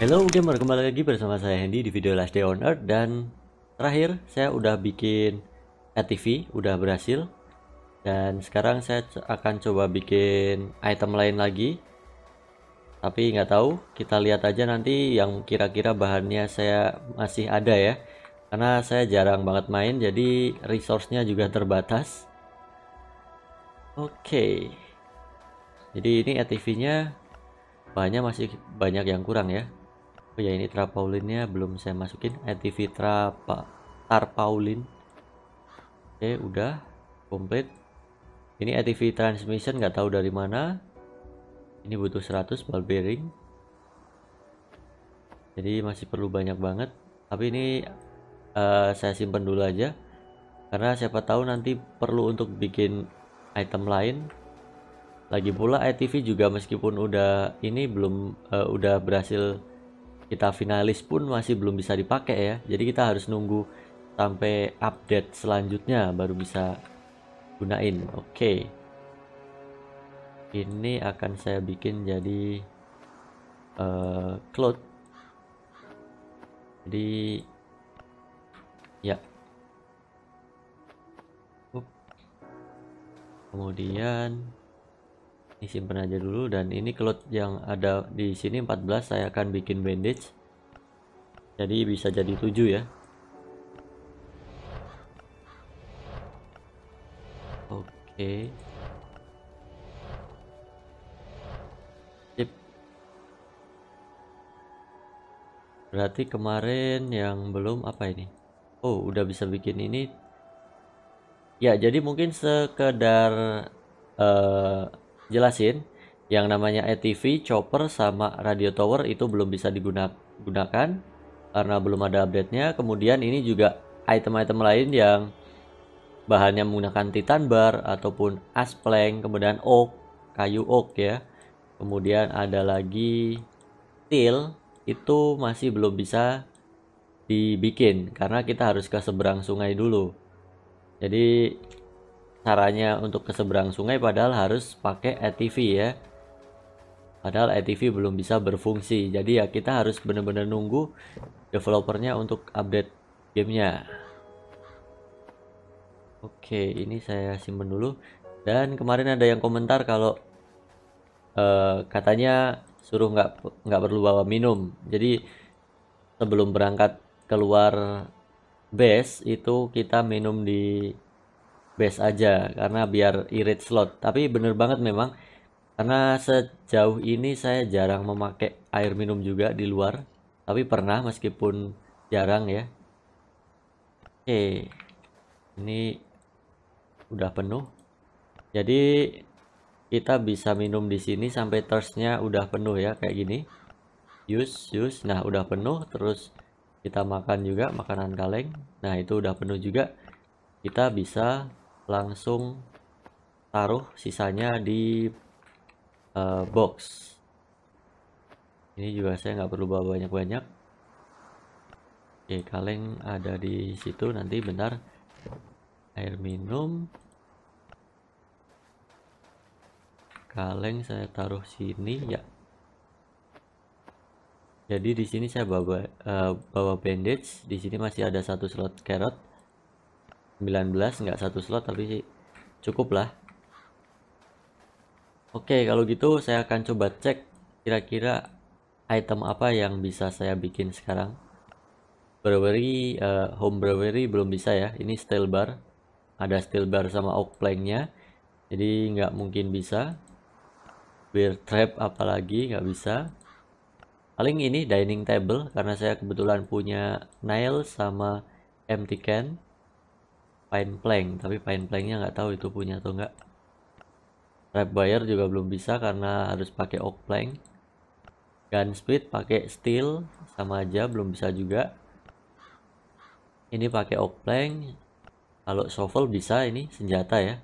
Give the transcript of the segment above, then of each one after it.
Halo gamer, kembali lagi bersama saya Hendy di video Last Day on Earth dan terakhir saya udah bikin ATV, udah berhasil dan sekarang saya akan coba bikin item lain lagi tapi nggak tahu, kita lihat aja nanti yang kira-kira bahannya saya masih ada ya karena saya jarang banget main jadi resource-nya juga terbatas oke okay. jadi ini ATV-nya banyak masih banyak yang kurang ya oh ya ini trapaulinnya belum saya masukin ATV eh, trapa tarpaulin oke udah komplit ini ATV eh, transmission nggak tahu dari mana ini butuh 100 ball bearing jadi masih perlu banyak banget tapi ini uh, saya simpan dulu aja karena siapa tahu nanti perlu untuk bikin item lain lagi pula ATV juga meskipun udah ini belum uh, udah berhasil kita finalis pun masih belum bisa dipakai ya jadi kita harus nunggu sampai update selanjutnya baru bisa gunain oke okay. ini akan saya bikin jadi uh, cloud jadi ya Kemudian simpan aja dulu dan ini cloth yang ada di sini 14 saya akan bikin bandage jadi bisa jadi 7 ya oke okay. Sip. berarti kemarin yang belum apa ini oh udah bisa bikin ini ya jadi mungkin sekedar uh, jelasin yang namanya ATV, e chopper sama radio tower itu belum bisa digunakan karena belum ada update-nya. Kemudian ini juga item-item lain yang bahannya menggunakan titan bar ataupun aspleng, kemudian oak, kayu oak ya. Kemudian ada lagi steel itu masih belum bisa dibikin karena kita harus ke seberang sungai dulu. Jadi caranya untuk ke seberang sungai padahal harus pakai ATV ya padahal ATV belum bisa berfungsi jadi ya kita harus benar-benar nunggu developernya untuk update gamenya oke ini saya simpen dulu dan kemarin ada yang komentar kalau uh, katanya suruh nggak nggak perlu bawa minum jadi sebelum berangkat keluar base itu kita minum di base aja karena biar irit slot tapi bener banget memang karena sejauh ini saya jarang memakai air minum juga di luar tapi pernah meskipun jarang ya oke ini udah penuh jadi kita bisa minum di sini sampai thirstnya udah penuh ya kayak gini use use nah udah penuh terus kita makan juga makanan kaleng nah itu udah penuh juga kita bisa langsung taruh sisanya di uh, box ini juga saya nggak perlu bawa banyak-banyak oke kaleng ada di situ nanti benar. air minum kaleng saya taruh sini ya jadi di sini saya bawa uh, bawa bandage di sini masih ada satu slot carrot 19 nggak satu slot tapi cukup lah oke kalau gitu saya akan coba cek kira-kira item apa yang bisa saya bikin sekarang brewery uh, home brewery belum bisa ya ini steel bar ada steel bar sama oak planknya jadi nggak mungkin bisa beer trap apalagi nggak bisa paling ini dining table karena saya kebetulan punya nail sama empty can Pine Plank tapi Pine Planknya nggak tahu itu punya atau enggak Trap Buyer juga belum bisa karena harus pakai Oak Plank Gun Speed pakai Steel sama aja belum bisa juga ini pakai Oak Plank kalau shovel bisa ini senjata ya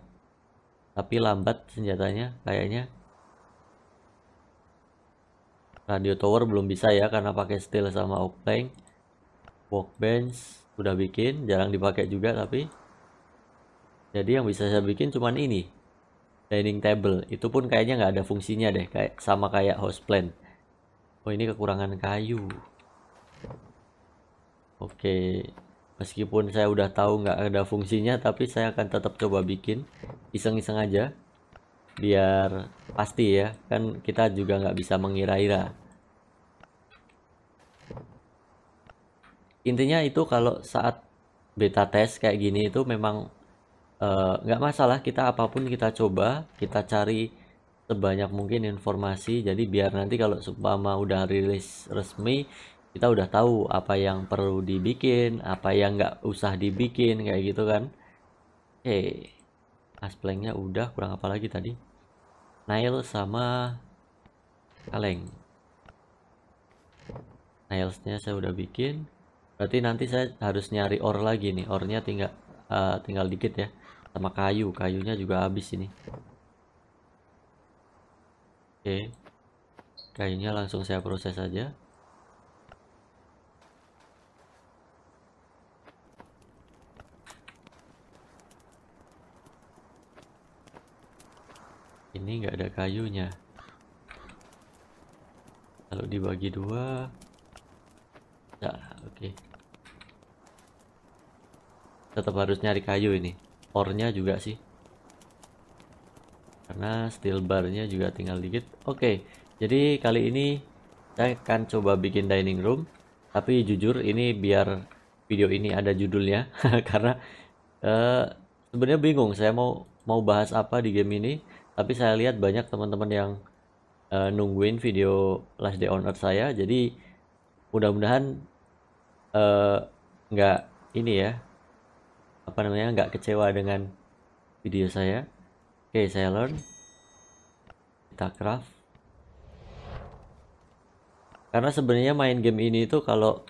tapi lambat senjatanya kayaknya radio tower belum bisa ya karena pakai steel sama oak plank workbench udah bikin jarang dipakai juga tapi jadi yang bisa saya bikin cuman ini dining table itu pun kayaknya nggak ada fungsinya deh kayak sama kayak house plan oh ini kekurangan kayu oke meskipun saya udah tahu nggak ada fungsinya tapi saya akan tetap coba bikin iseng-iseng aja biar pasti ya kan kita juga nggak bisa mengira-ira intinya itu kalau saat beta test kayak gini itu memang Eh, nggak uh, masalah kita apapun kita coba kita cari sebanyak mungkin informasi jadi biar nanti kalau Supama udah rilis resmi kita udah tahu apa yang perlu dibikin apa yang nggak usah dibikin kayak gitu kan oke eh, okay. asplengnya udah kurang apa lagi tadi Nail sama kaleng Nailsnya saya udah bikin berarti nanti saya harus nyari or lagi nih ornya tinggal uh, tinggal dikit ya sama kayu kayunya juga habis ini oke kayunya langsung saya proses saja ini nggak ada kayunya lalu dibagi dua nah oke okay. tetap harus nyari kayu ini ornya juga sih karena steel barnya juga tinggal dikit oke okay, jadi kali ini saya akan coba bikin dining room tapi jujur ini biar video ini ada judulnya karena uh, sebenarnya bingung saya mau mau bahas apa di game ini tapi saya lihat banyak teman-teman yang uh, nungguin video last day on earth saya jadi mudah-mudahan eh, nggak uh, ini ya apa namanya nggak kecewa dengan video saya oke okay, saya learn kita craft karena sebenarnya main game ini itu kalau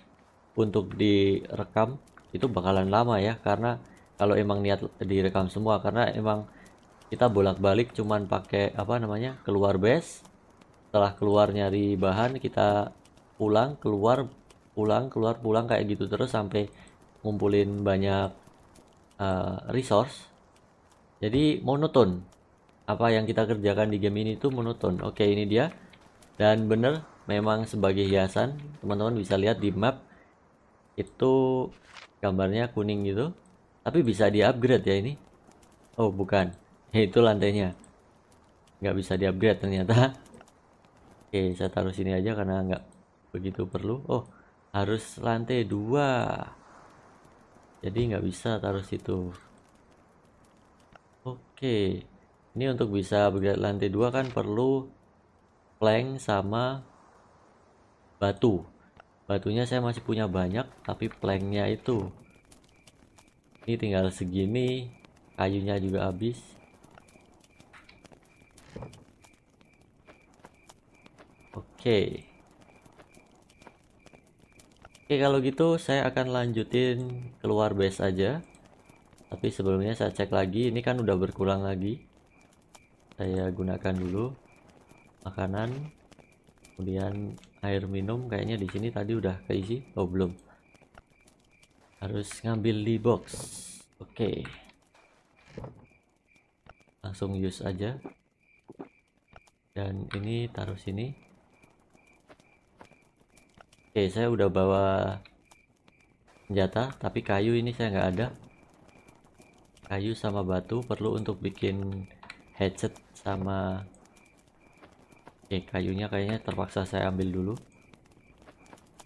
untuk direkam itu bakalan lama ya karena kalau emang niat direkam semua karena emang kita bolak-balik cuman pakai apa namanya keluar base setelah keluar nyari bahan kita pulang keluar pulang keluar pulang kayak gitu terus sampai ngumpulin banyak Eh, resource jadi monoton apa yang kita kerjakan di game ini tuh monoton oke ini dia dan bener memang sebagai hiasan teman-teman bisa lihat di map itu gambarnya kuning gitu tapi bisa di upgrade ya ini oh bukan itu lantainya nggak bisa di upgrade ternyata oke saya taruh sini aja karena nggak begitu perlu oh harus lantai dua jadi nggak bisa taruh situ oke ini untuk bisa bergerak lantai dua kan perlu plank sama batu batunya saya masih punya banyak tapi planknya itu ini tinggal segini kayunya juga habis oke okay. Oke kalau gitu saya akan lanjutin keluar base aja tapi sebelumnya saya cek lagi ini kan udah berkurang lagi saya gunakan dulu makanan kemudian air minum kayaknya di sini tadi udah keisi oh belum harus ngambil di box oke langsung use aja dan ini taruh sini oke saya udah bawa senjata tapi kayu ini saya nggak ada kayu sama batu perlu untuk bikin headset sama oke kayunya kayaknya terpaksa saya ambil dulu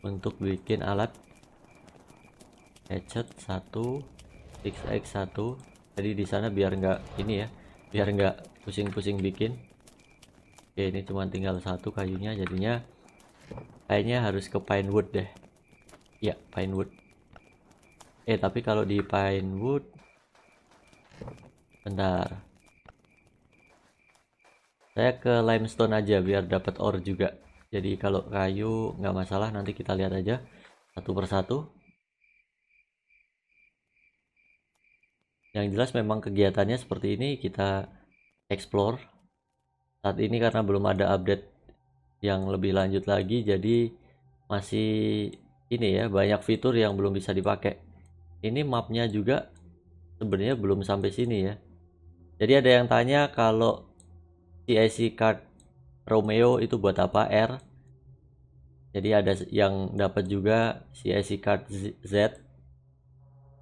untuk bikin alat headset 1 xx1 jadi di sana biar nggak ini ya biar nggak pusing-pusing bikin oke ini cuma tinggal satu kayunya jadinya Kayaknya harus ke Pinewood deh. Ya, Pinewood. Eh, tapi kalau di Pinewood Bentar. Saya ke limestone aja biar dapat ore juga. Jadi kalau kayu nggak masalah nanti kita lihat aja satu persatu. Yang jelas memang kegiatannya seperti ini kita explore. Saat ini karena belum ada update yang lebih lanjut lagi jadi masih ini ya banyak fitur yang belum bisa dipakai ini mapnya juga sebenarnya belum sampai sini ya jadi ada yang tanya kalau CIC card Romeo itu buat apa R jadi ada yang dapat juga CIC card Z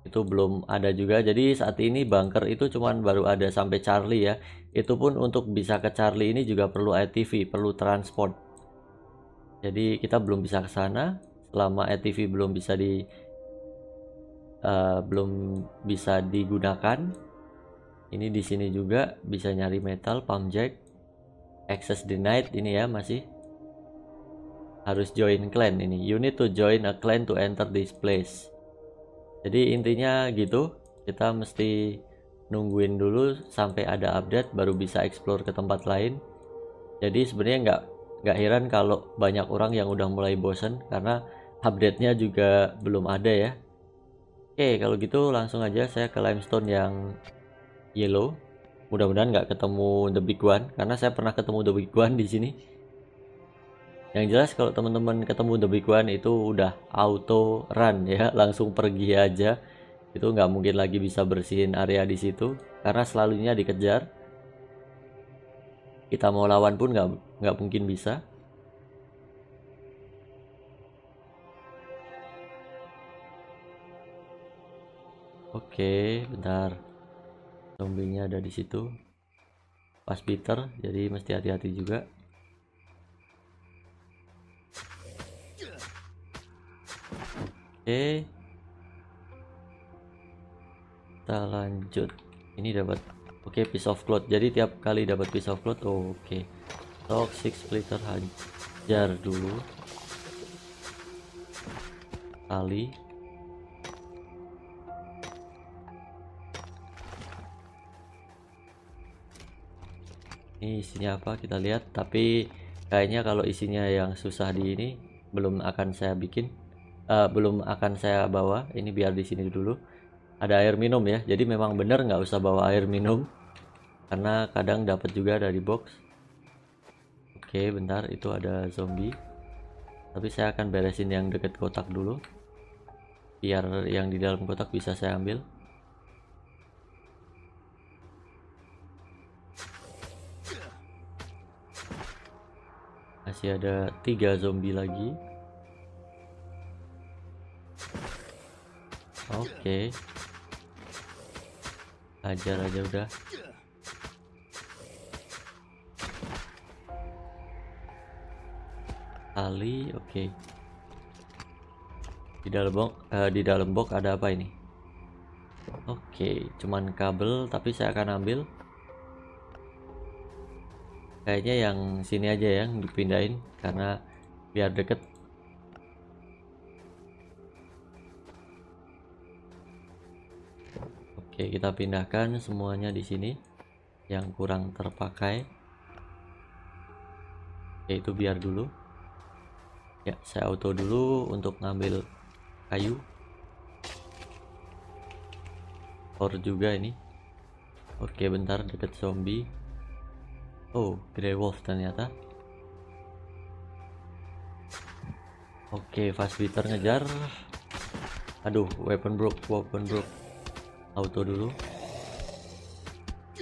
itu belum ada juga jadi saat ini bunker itu cuman baru ada sampai Charlie ya itu pun untuk bisa ke Charlie ini juga perlu ITV perlu transport jadi kita belum bisa ke sana selama ATV belum bisa di uh, belum bisa digunakan ini di sini juga bisa nyari metal pump jack access denied ini ya masih harus join clan ini you need to join a clan to enter this place jadi intinya gitu kita mesti nungguin dulu sampai ada update baru bisa explore ke tempat lain jadi sebenarnya nggak nggak heran kalau banyak orang yang udah mulai bosen karena update-nya juga belum ada ya. Oke, kalau gitu langsung aja saya ke limestone yang yellow. Mudah-mudahan nggak ketemu the big one karena saya pernah ketemu the big one di sini. Yang jelas kalau teman-teman ketemu the big one itu udah auto run ya, langsung pergi aja. Itu nggak mungkin lagi bisa bersihin area di situ karena selalunya dikejar kita mau lawan pun nggak nggak mungkin bisa Oke, bentar. Zombinya ada di situ. Pas Peter, jadi mesti hati-hati juga. Oke. Kita lanjut. Ini dapat Oke, okay, piece of cloth. Jadi tiap kali dapat piece of cloth, oke. Okay. Toxic splitter hajar dulu. Kali. Ini isinya apa? Kita lihat. Tapi kayaknya kalau isinya yang susah di ini belum akan saya bikin. Uh, belum akan saya bawa. Ini biar di sini dulu ada air minum ya jadi memang benar nggak usah bawa air minum karena kadang dapat juga dari box oke bentar itu ada zombie tapi saya akan beresin yang deket kotak dulu biar yang di dalam kotak bisa saya ambil masih ada tiga zombie lagi oke okay. ajar aja udah kali oke okay. di dalam box uh, eh, di dalam box ada apa ini oke okay. cuman kabel tapi saya akan ambil kayaknya yang sini aja ya, yang dipindahin karena biar deket oke kita pindahkan semuanya di sini yang kurang terpakai yaitu biar dulu ya saya auto dulu untuk ngambil kayu or juga ini oke bentar deket zombie oh grey wolf ternyata oke fast beater ngejar aduh weapon broke weapon broke auto dulu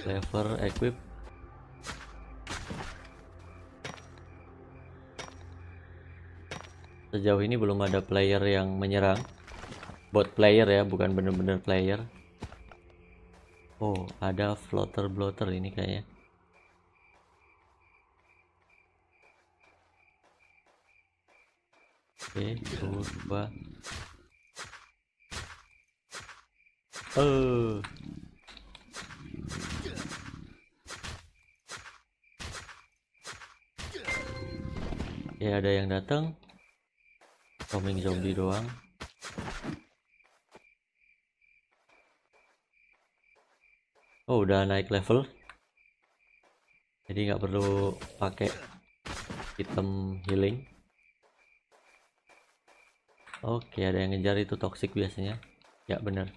lever equip sejauh ini belum ada player yang menyerang bot player ya bukan bener-bener player oh ada floater bloater ini kayaknya oke coba oh ya ada yang datang Coming zombie doang. Oh, udah naik level. Jadi nggak perlu pakai item healing. Oke, ada yang ngejar itu toxic biasanya. Ya, bener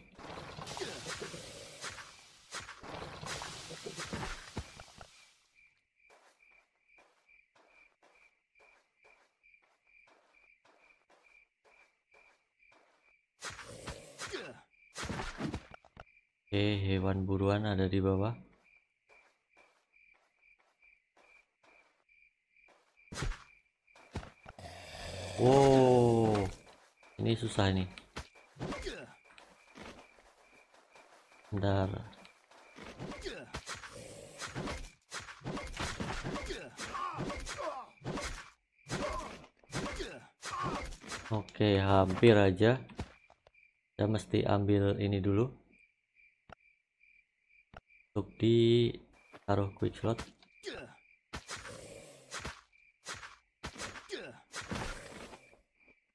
ada di bawah wow ini susah ini bentar Oke, hampir aja. Kita mesti ambil ini dulu di taruh quick slot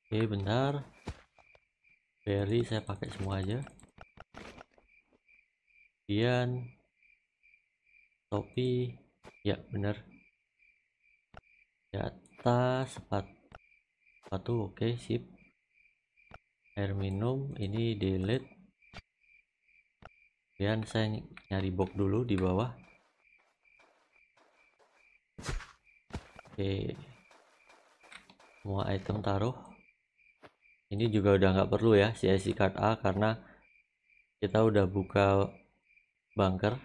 oke bentar berry saya pakai semua aja kemudian topi ya bener di atas sepatu sepatu oke okay, sip air minum ini delete kemudian ya, saya nyari box dulu di bawah oke semua item taruh ini juga udah nggak perlu ya si IC card A karena kita udah buka bunker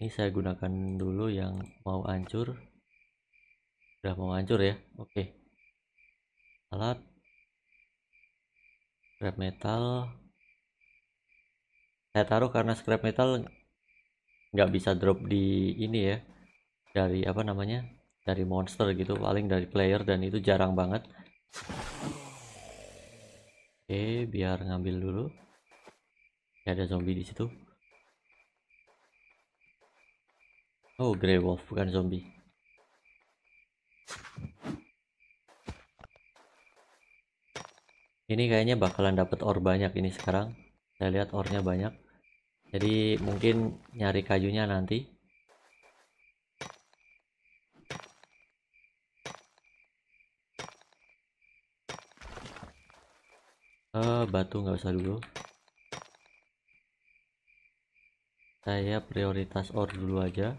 ini saya gunakan dulu yang mau hancur udah mau hancur ya oke alat grab metal saya taruh karena scrap metal nggak bisa drop di ini ya dari apa namanya dari monster gitu paling dari player dan itu jarang banget oke biar ngambil dulu ya, ada zombie di situ oh grey wolf bukan zombie ini kayaknya bakalan dapat or banyak ini sekarang saya lihat ornya banyak jadi mungkin nyari kayunya nanti uh, batu nggak usah dulu saya prioritas ore dulu aja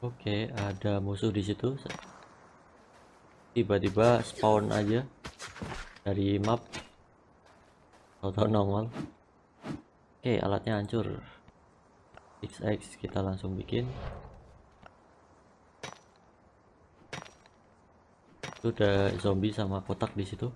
Oke, okay, ada musuh di situ. Tiba-tiba spawn aja dari map. Atau nongol. Oke, okay, alatnya hancur. XX kita langsung bikin. Itu ada zombie sama kotak di situ.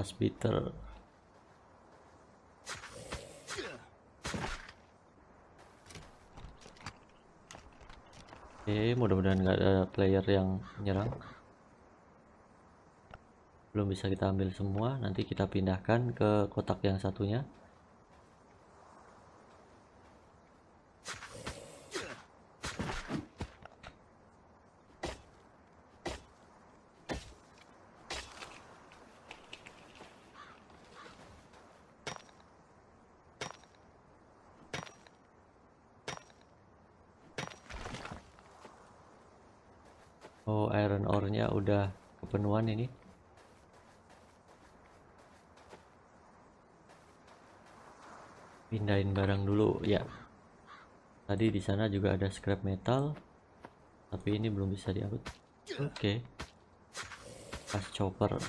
Hospital oke okay, mudah-mudahan nggak ada player yang menyerang belum bisa kita ambil semua nanti kita pindahkan ke kotak yang satunya pindahin barang dulu ya tadi di sana juga ada scrap metal tapi ini belum bisa diangkut oke okay. pas chopper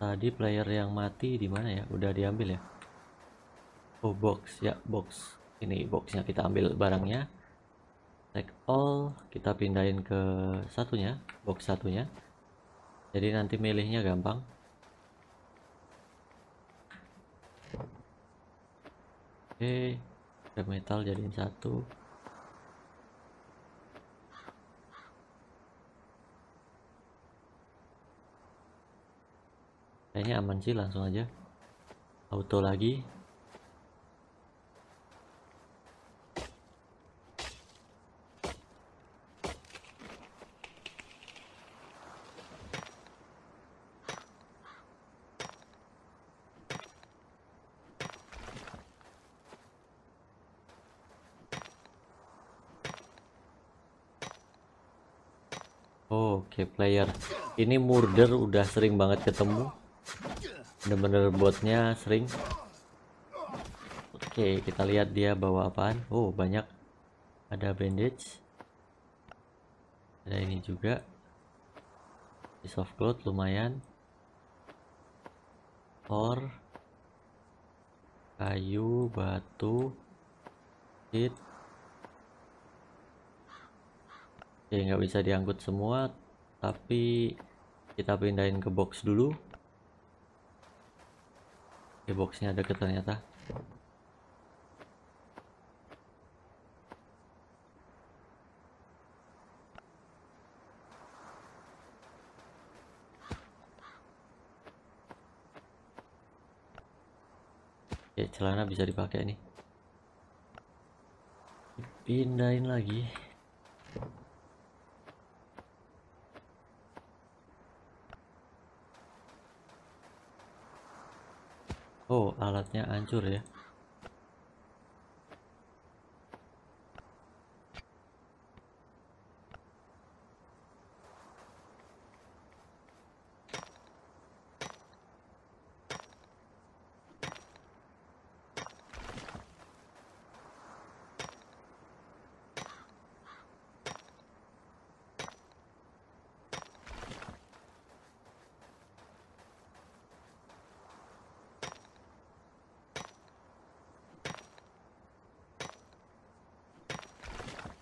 tadi player yang mati di mana ya udah diambil ya oh box ya box ini boxnya kita ambil barangnya take all kita pindahin ke satunya box satunya jadi nanti milihnya gampang oke okay. metal jadiin satu kayaknya aman sih langsung aja auto lagi player ini murder udah sering banget ketemu bener-bener botnya sering oke okay, kita lihat dia bawa apaan oh banyak ada bandage ada ini juga soft cloth lumayan or kayu batu hit oke okay, nggak bisa diangkut semua tapi kita pindahin ke box dulu di boxnya ke ternyata Oke, celana bisa dipakai nih. Pindahin lagi. Oh, alatnya hancur ya.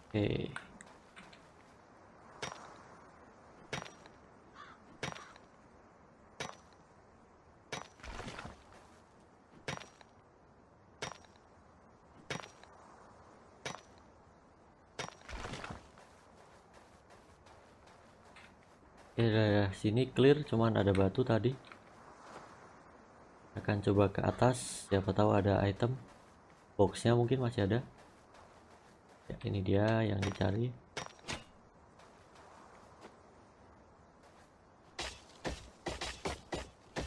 Oke. okay, ya. sini clear, cuman ada batu tadi. Akan coba ke atas, siapa tahu ada item. Boxnya mungkin masih ada ini dia yang dicari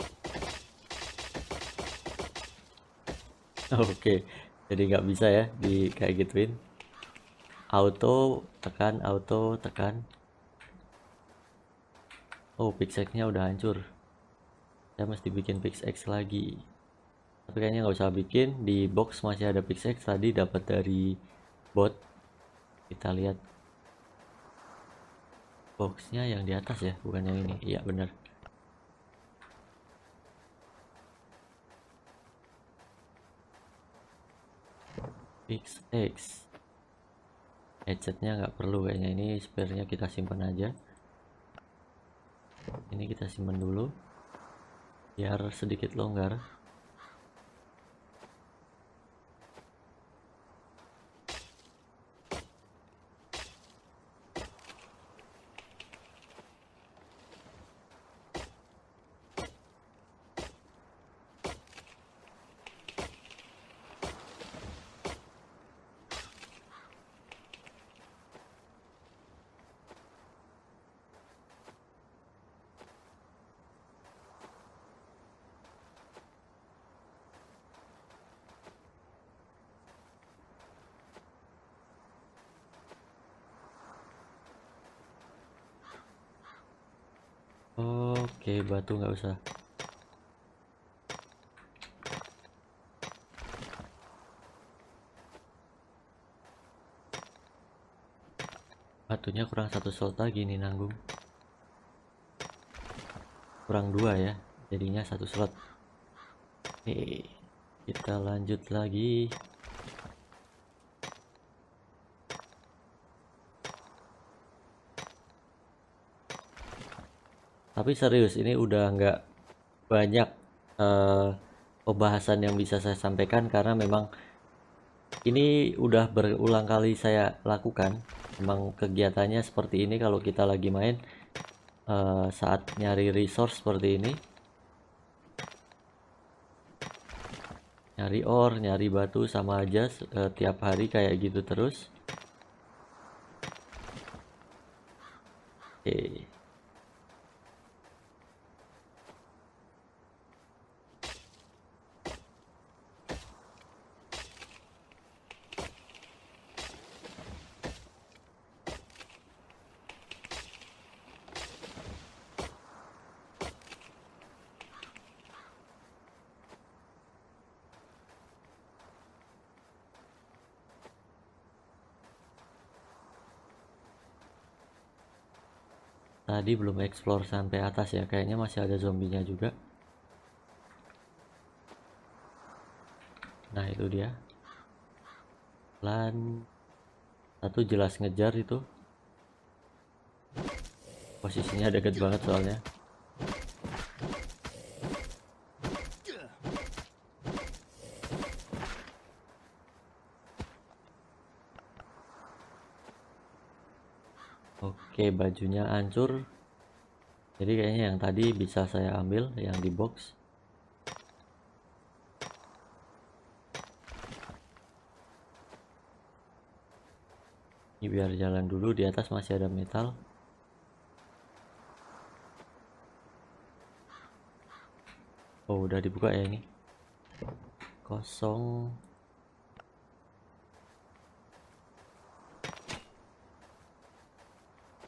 oke jadi nggak bisa ya di kayak gituin auto tekan auto tekan oh pixelnya udah hancur saya mesti bikin pixx lagi tapi kayaknya nggak usah bikin di box masih ada pixx tadi dapat dari bot kita lihat boxnya yang di atas ya bukan yang ini iya bener fix X headsetnya nggak perlu kayaknya ini sparenya kita simpan aja ini kita simpan dulu biar sedikit longgar Oke, batu nggak usah. Batunya kurang satu slot lagi nih nanggung. Kurang dua ya, jadinya satu slot. Nih, kita lanjut lagi. tapi serius ini udah nggak banyak uh, pembahasan yang bisa saya sampaikan karena memang ini udah berulang kali saya lakukan memang kegiatannya seperti ini kalau kita lagi main uh, saat nyari resource seperti ini nyari ore nyari batu sama aja uh, tiap hari kayak gitu terus tadi belum explore sampai atas ya kayaknya masih ada zombinya juga nah itu dia lan satu jelas ngejar itu posisinya deket banget soalnya Oke, bajunya hancur. Jadi kayaknya yang tadi bisa saya ambil yang di box. Ini biar jalan dulu di atas masih ada metal. Oh, udah dibuka ya ini. Kosong.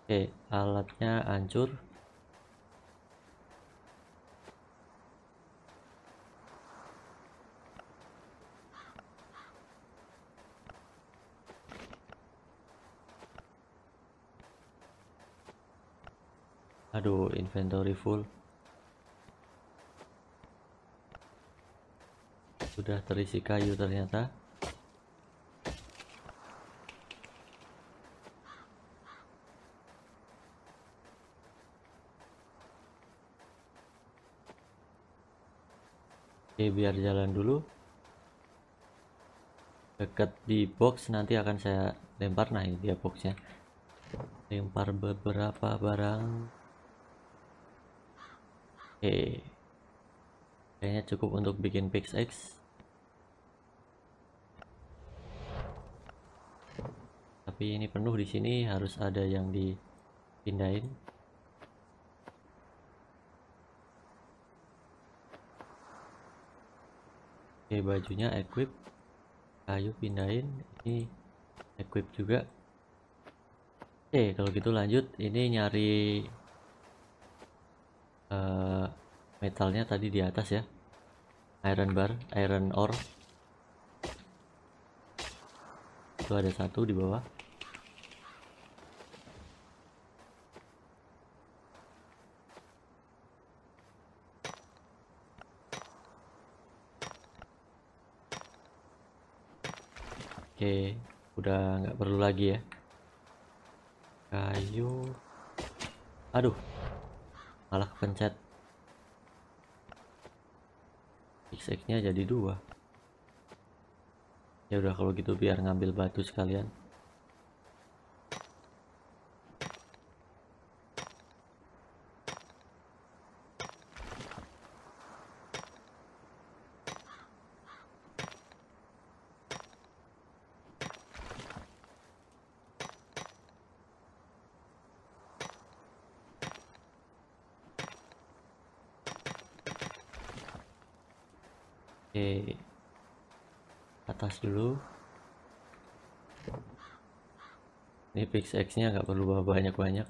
oke alatnya hancur aduh inventory full sudah terisi kayu ternyata Oke, biar jalan dulu. Dekat di box nanti akan saya lempar. Nah, ini dia boxnya. Lempar beberapa barang. Oke. Kayaknya cukup untuk bikin pxx Tapi ini penuh di sini harus ada yang dipindahin. oke bajunya equip kayu pindahin ini equip juga oke kalau gitu lanjut ini nyari uh, metalnya tadi di atas ya iron bar iron ore itu ada satu di bawah Oke, udah nggak perlu lagi ya. Kayu. Aduh, malah kepencet. X-nya jadi dua. Ya udah kalau gitu biar ngambil batu sekalian. X nya nggak perlu banyak-banyak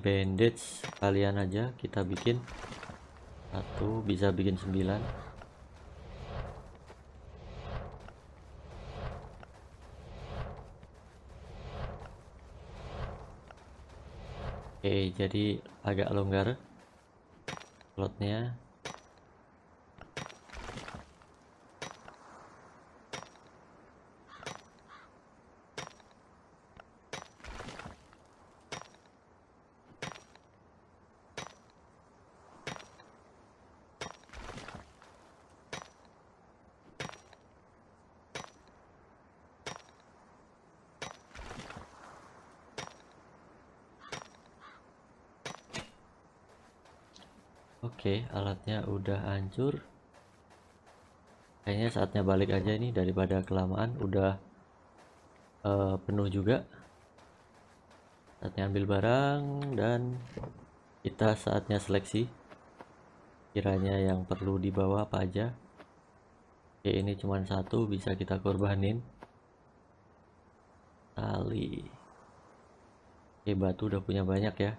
bandage kalian aja kita bikin satu bisa bikin sembilan. oke jadi agak longgar slotnya tempatnya udah hancur kayaknya saatnya balik aja ini daripada kelamaan udah uh, penuh juga saatnya ambil barang dan kita saatnya seleksi kiranya yang perlu dibawa apa aja oke ini cuma satu bisa kita korbanin tali oke batu udah punya banyak ya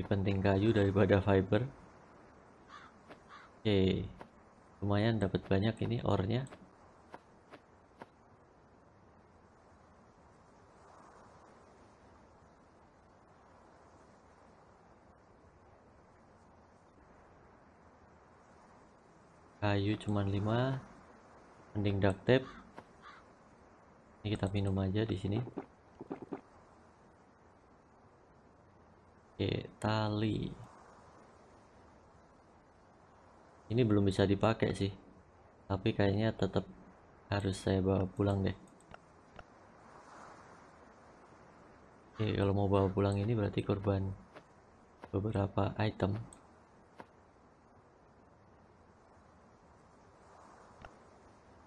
lebih penting kayu daripada fiber oke lumayan dapat banyak ini ornya kayu cuman 5 mending duct tape ini kita minum aja di sini Tali. ini belum bisa dipakai sih tapi kayaknya tetap harus saya bawa pulang deh Oke, kalau mau bawa pulang ini berarti korban beberapa item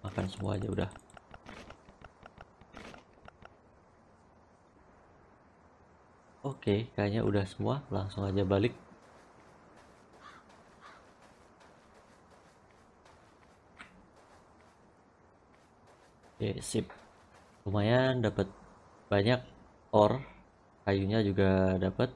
makan semua aja udah Oke, kayaknya udah semua. Langsung aja balik. Oke, sip. Lumayan dapat banyak ore. Kayunya juga dapat.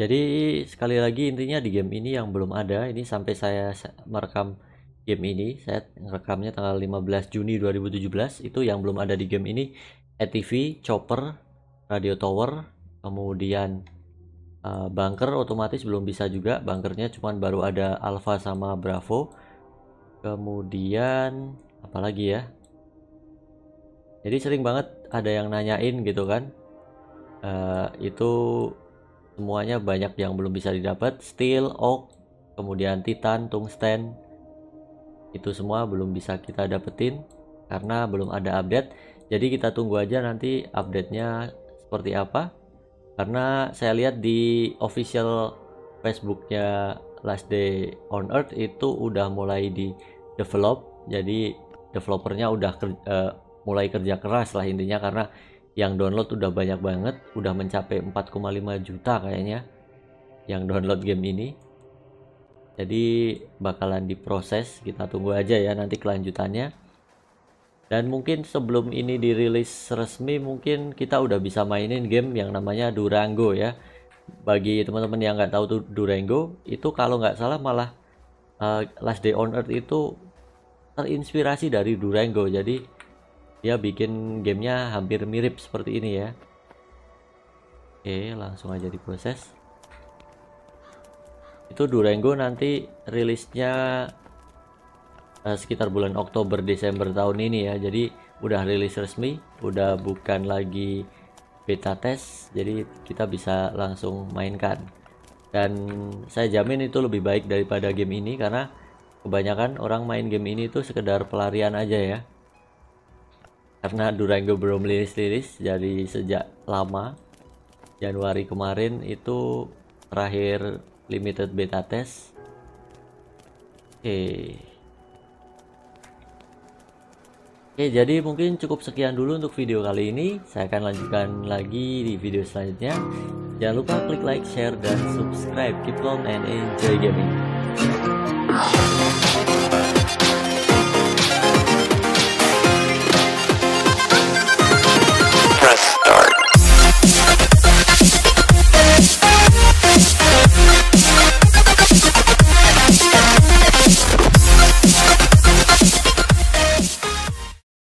jadi sekali lagi intinya di game ini yang belum ada ini sampai saya merekam game ini saya rekamnya tanggal 15 Juni 2017 itu yang belum ada di game ini ATV Chopper, Radio Tower, kemudian uh, bunker otomatis belum bisa juga bunkernya cuman baru ada Alpha sama Bravo kemudian apalagi ya jadi sering banget ada yang nanyain gitu kan uh, itu semuanya banyak yang belum bisa didapat steel oak kemudian titan tungsten itu semua belum bisa kita dapetin karena belum ada update jadi kita tunggu aja nanti update nya seperti apa karena saya lihat di official Facebooknya Last Day on Earth itu udah mulai di develop jadi developernya udah kerja, uh, eh, mulai kerja keras lah intinya karena yang download udah banyak banget udah mencapai 4,5 juta kayaknya yang download game ini jadi bakalan diproses kita tunggu aja ya nanti kelanjutannya dan mungkin sebelum ini dirilis resmi mungkin kita udah bisa mainin game yang namanya Durango ya bagi teman-teman yang nggak tahu tuh Durango itu kalau nggak salah malah uh, Last Day on Earth itu terinspirasi dari Durango jadi dia ya, bikin gamenya hampir mirip seperti ini ya oke langsung aja diproses itu Durango nanti rilisnya eh, sekitar bulan Oktober Desember tahun ini ya jadi udah rilis resmi udah bukan lagi beta test jadi kita bisa langsung mainkan dan saya jamin itu lebih baik daripada game ini karena kebanyakan orang main game ini itu sekedar pelarian aja ya karena Durango belum liris-liris, jadi sejak lama Januari kemarin itu terakhir limited beta test oke jadi mungkin cukup sekian dulu untuk video kali ini. Saya akan lanjutkan lagi di video selanjutnya. Jangan lupa klik like, share, dan subscribe. Keep on and enjoy gaming.